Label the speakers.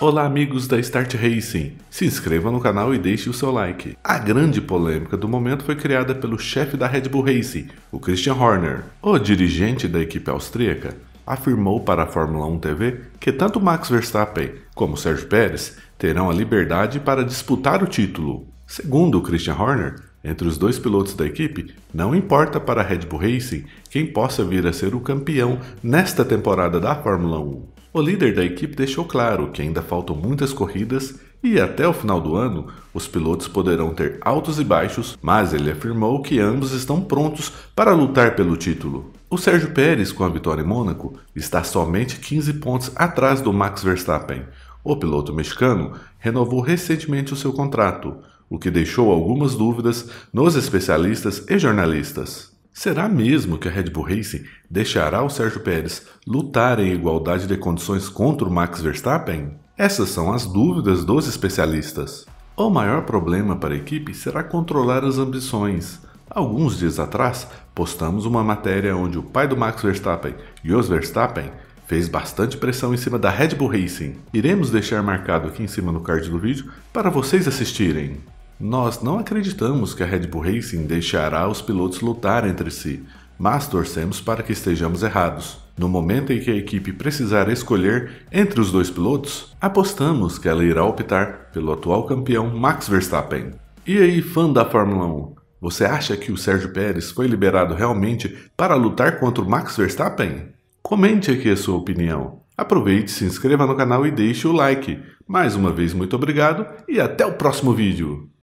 Speaker 1: Olá, amigos da Start Racing! Se inscreva no canal e deixe o seu like. A grande polêmica do momento foi criada pelo chefe da Red Bull Racing, o Christian Horner. O dirigente da equipe austríaca afirmou para a Fórmula 1 TV que tanto Max Verstappen como Sérgio Pérez terão a liberdade para disputar o título. Segundo o Christian Horner, entre os dois pilotos da equipe, não importa para a Red Bull Racing quem possa vir a ser o campeão nesta temporada da Fórmula 1. O líder da equipe deixou claro que ainda faltam muitas corridas e até o final do ano os pilotos poderão ter altos e baixos, mas ele afirmou que ambos estão prontos para lutar pelo título. O Sérgio Pérez, com a vitória em Mônaco, está somente 15 pontos atrás do Max Verstappen. O piloto mexicano renovou recentemente o seu contrato, o que deixou algumas dúvidas nos especialistas e jornalistas. Será mesmo que a Red Bull Racing deixará o Sérgio Pérez lutar em igualdade de condições contra o Max Verstappen? Essas são as dúvidas dos especialistas. O maior problema para a equipe será controlar as ambições. Alguns dias atrás, postamos uma matéria onde o pai do Max Verstappen, Jos Verstappen, fez bastante pressão em cima da Red Bull Racing. Iremos deixar marcado aqui em cima no card do vídeo para vocês assistirem. Nós não acreditamos que a Red Bull Racing deixará os pilotos lutar entre si, mas torcemos para que estejamos errados. No momento em que a equipe precisar escolher entre os dois pilotos, apostamos que ela irá optar pelo atual campeão Max Verstappen. E aí, fã da Fórmula 1, você acha que o Sérgio Pérez foi liberado realmente para lutar contra o Max Verstappen? Comente aqui a sua opinião. Aproveite, se inscreva no canal e deixe o like. Mais uma vez, muito obrigado e até o próximo vídeo!